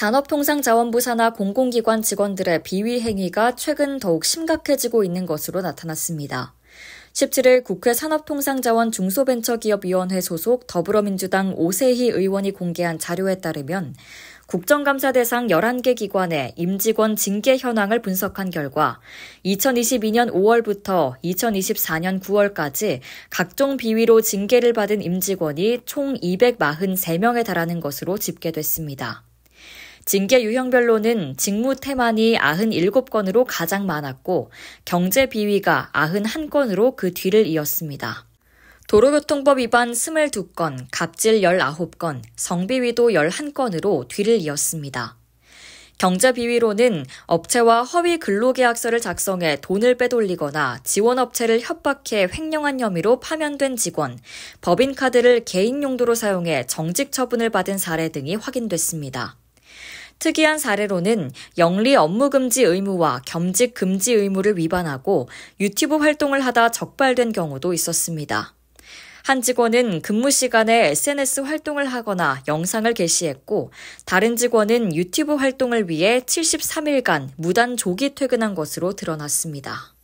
산업통상자원부 산하 공공기관 직원들의 비위 행위가 최근 더욱 심각해지고 있는 것으로 나타났습니다. 17일 국회 산업통상자원 중소벤처기업위원회 소속 더불어민주당 오세희 의원이 공개한 자료에 따르면 국정감사 대상 11개 기관의 임직원 징계 현황을 분석한 결과 2022년 5월부터 2024년 9월까지 각종 비위로 징계를 받은 임직원이 총 243명에 달하는 것으로 집계됐습니다. 징계 유형별로는 직무 태만이 97건으로 가장 많았고 경제 비위가 91건으로 그 뒤를 이었습니다. 도로교통법 위반 22건, 갑질 19건, 성비위도 11건으로 뒤를 이었습니다. 경제비위로는 업체와 허위 근로계약서를 작성해 돈을 빼돌리거나 지원업체를 협박해 횡령한 혐의로 파면된 직원, 법인카드를 개인 용도로 사용해 정직 처분을 받은 사례 등이 확인됐습니다. 특이한 사례로는 영리 업무 금지 의무와 겸직 금지 의무를 위반하고 유튜브 활동을 하다 적발된 경우도 있었습니다. 한 직원은 근무 시간에 SNS 활동을 하거나 영상을 게시했고 다른 직원은 유튜브 활동을 위해 73일간 무단 조기 퇴근한 것으로 드러났습니다.